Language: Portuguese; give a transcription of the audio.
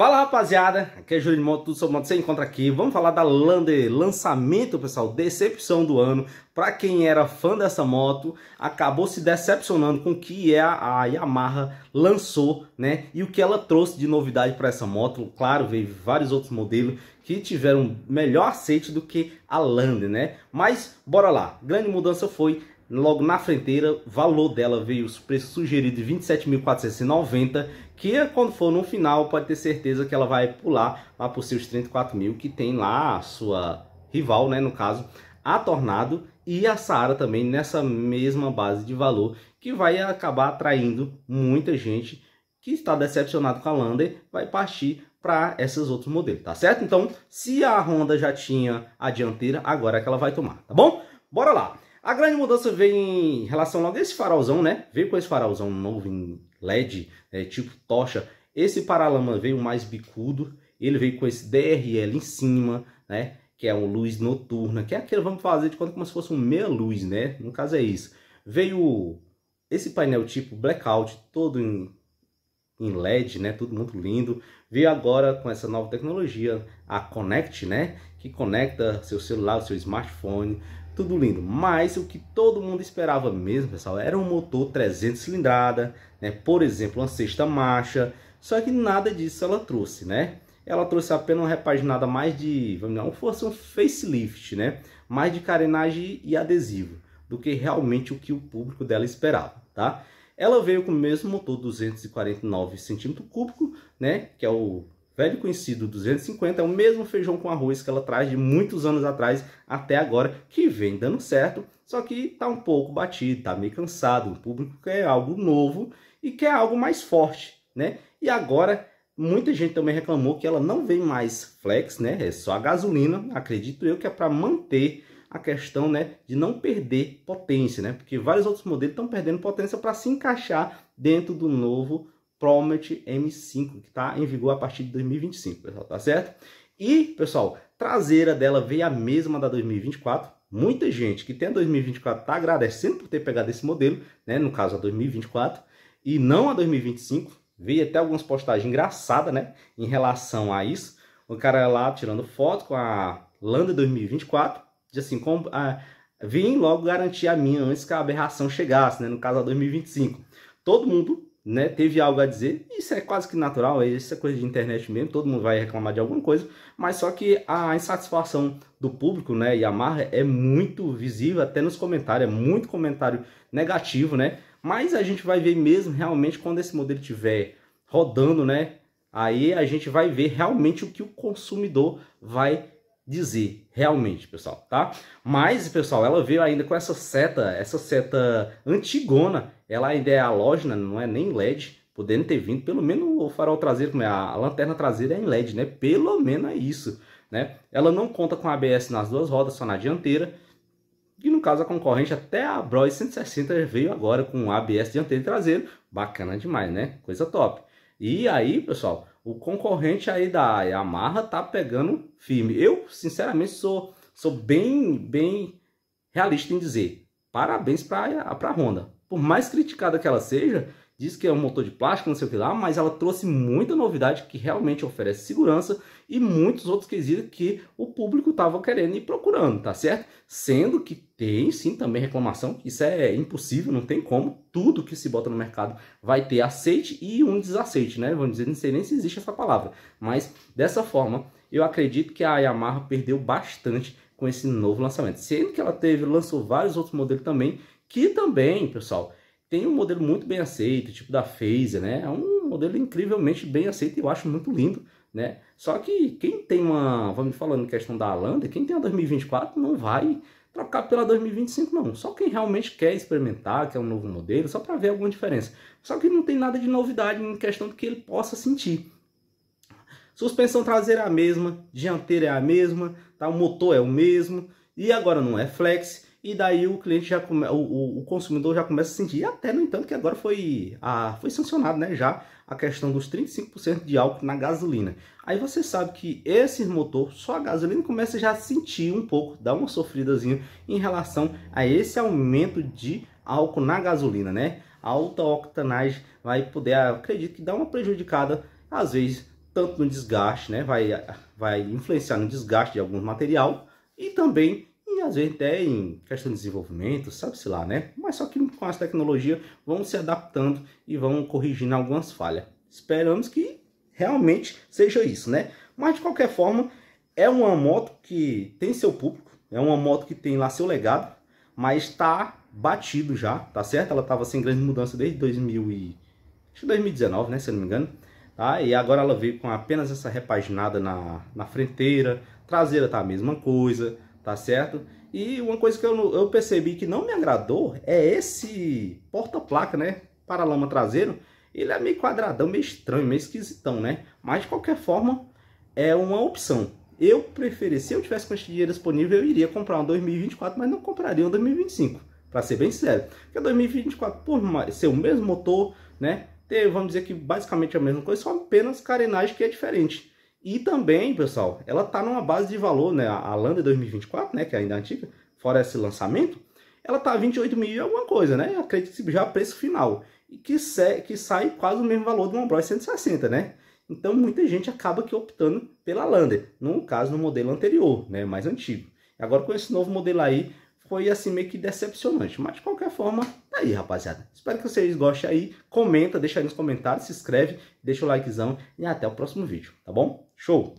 Fala rapaziada, aqui é Júlio de Moto, tudo sobre moto você encontra aqui. Vamos falar da Lander, lançamento pessoal, decepção do ano. Para quem era fã dessa moto, acabou se decepcionando com o que é a, a Yamaha lançou, né? E o que ela trouxe de novidade para essa moto. Claro, veio vários outros modelos que tiveram melhor aceite do que a Lander, né? Mas bora lá, grande mudança foi logo na fronteira, o valor dela veio o preço sugerido de 27.490, que é quando for no final pode ter certeza que ela vai pular lá por seus 34 mil, que tem lá a sua rival, né, no caso, a Tornado e a Saara também nessa mesma base de valor, que vai acabar atraindo muita gente que está decepcionado com a Lander, vai partir para esses outros modelos, tá certo? Então, se a Honda já tinha a dianteira, agora é que ela vai tomar, tá bom? Bora lá! A grande mudança vem em relação logo a esse farolzão, né? Veio com esse farolzão novo em LED, é, tipo tocha. Esse paralama veio mais bicudo. Ele veio com esse DRL em cima, né? Que é uma luz noturna, que é aquele vamos fazer de conta como se fosse um meia-luz, né? No caso é isso. Veio esse painel tipo blackout, todo em, em LED, né? Tudo muito lindo. Veio agora com essa nova tecnologia, a Connect, né? Que conecta seu celular, seu smartphone tudo lindo. Mas o que todo mundo esperava mesmo, pessoal, era um motor 300 cilindrada, né? Por exemplo, uma sexta marcha. Só que nada disso ela trouxe, né? Ela trouxe apenas uma repaginada mais de, não fosse um facelift, né? Mais de carenagem e adesivo do que realmente o que o público dela esperava, tá? Ela veio com o mesmo motor 249 cm cúbico, né? Que é o velho conhecido 250 é o mesmo feijão com arroz que ela traz de muitos anos atrás até agora, que vem dando certo, só que tá um pouco batido, tá meio cansado, o público quer é algo novo e quer é algo mais forte, né? E agora muita gente também reclamou que ela não vem mais flex, né? É só a gasolina, acredito eu que é para manter a questão né, de não perder potência, né? Porque vários outros modelos estão perdendo potência para se encaixar dentro do novo Promete M5, que está em vigor a partir de 2025, pessoal, tá certo? E, pessoal, traseira dela veio a mesma da 2024. Muita gente que tem a 2024 está agradecendo por ter pegado esse modelo, né? no caso a 2024, e não a 2025. Veio até algumas postagens engraçadas né? em relação a isso. O cara lá tirando foto com a Landa 2024, diz assim, com, a, ah, vim logo garantir a minha antes que a aberração chegasse, né? no caso a 2025. Todo mundo né, teve algo a dizer. Isso é quase que natural, isso é coisa de internet mesmo, todo mundo vai reclamar de alguma coisa, mas só que a insatisfação do público, né, e a marra é muito visível até nos comentários, é muito comentário negativo, né? Mas a gente vai ver mesmo realmente quando esse modelo tiver rodando, né? Aí a gente vai ver realmente o que o consumidor vai dizer realmente, pessoal, tá? Mas, pessoal, ela veio ainda com essa seta, essa seta antigona ela ainda é halógena, né? não é nem LED, podendo ter vindo pelo menos o farol traseiro, como é a lanterna traseira é em LED, né? Pelo menos é isso, né? Ela não conta com ABS nas duas rodas, só na dianteira. E no caso a concorrente até a Bros 160 veio agora com ABS dianteiro e traseiro, bacana demais, né? Coisa top. E aí, pessoal, o concorrente aí da Yamaha tá pegando firme. Eu, sinceramente, sou sou bem bem realista em dizer, parabéns para para Honda por mais criticada que ela seja, diz que é um motor de plástico, não sei o que lá, mas ela trouxe muita novidade que realmente oferece segurança e muitos outros quesitos que o público estava querendo e procurando, tá certo? Sendo que tem sim também reclamação, isso é impossível, não tem como, tudo que se bota no mercado vai ter aceite e um desaceite, né? Vamos dizer, não sei nem se existe essa palavra, mas dessa forma, eu acredito que a Yamaha perdeu bastante com esse novo lançamento, sendo que ela teve lançou vários outros modelos também que também, pessoal, tem um modelo muito bem aceito, tipo da Phase, né? É um modelo incrivelmente bem aceito e eu acho muito lindo, né? Só que quem tem uma, vamos falando questão da Lander, quem tem a 2024 não vai trocar pela 2025 não. Só quem realmente quer experimentar, quer um novo modelo, só para ver alguma diferença. Só que não tem nada de novidade em questão do que ele possa sentir. Suspensão traseira é a mesma, dianteira é a mesma, tá? O motor é o mesmo e agora não é flex e daí o cliente já come, o, o, consumidor já começa a sentir, até no entanto que agora foi, a, ah, foi sancionado né, já a questão dos 35% de álcool na gasolina. Aí você sabe que esse motor, só a gasolina, começa já a sentir um pouco, dá uma sofridazinha em relação a esse aumento de álcool na gasolina, né? A alta octanagem vai poder, acredito que dá uma prejudicada, às vezes, tanto no desgaste, né? Vai, vai influenciar no desgaste de algum material e também e às vezes até em questão de desenvolvimento, sabe-se lá, né? Mas só que com as tecnologias vão se adaptando e vão corrigindo algumas falhas. Esperamos que realmente seja isso, né? Mas de qualquer forma, é uma moto que tem seu público, é uma moto que tem lá seu legado, mas está batido já, tá certo? Ela estava sem grande mudança desde 2000 e... Acho 2019, né, se eu não me engano. Tá? E agora ela veio com apenas essa repaginada na, na frenteira, traseira tá a mesma coisa, tá certo? E uma coisa que eu, eu percebi que não me agradou é esse porta-placa, né? Paralama traseiro. Ele é meio quadradão, meio estranho, meio esquisitão, né? Mas de qualquer forma, é uma opção. Eu preferi, se eu tivesse com esse dinheiro disponível, eu iria comprar um 2024, mas não compraria um 2025, para ser bem sério. Porque 2024, por ser o mesmo motor, né? Ter, vamos dizer que basicamente é a mesma coisa, só apenas carenagem que é diferente. E também, pessoal, ela está numa base de valor, né? A Lander 2024, né? Que ainda é antiga, fora esse lançamento, ela está 28 mil e alguma coisa, né? Acredito que já preço final. E que, se, que sai quase o mesmo valor do uma Bros 160, né? Então muita gente acaba aqui optando pela Lander, no caso no modelo anterior, né? Mais antigo. Agora com esse novo modelo aí, foi assim meio que decepcionante. Mas de qualquer forma, tá aí, rapaziada. Espero que vocês gostem aí. Comenta, deixa aí nos comentários, se inscreve, deixa o likezão e até o próximo vídeo, tá bom? Show!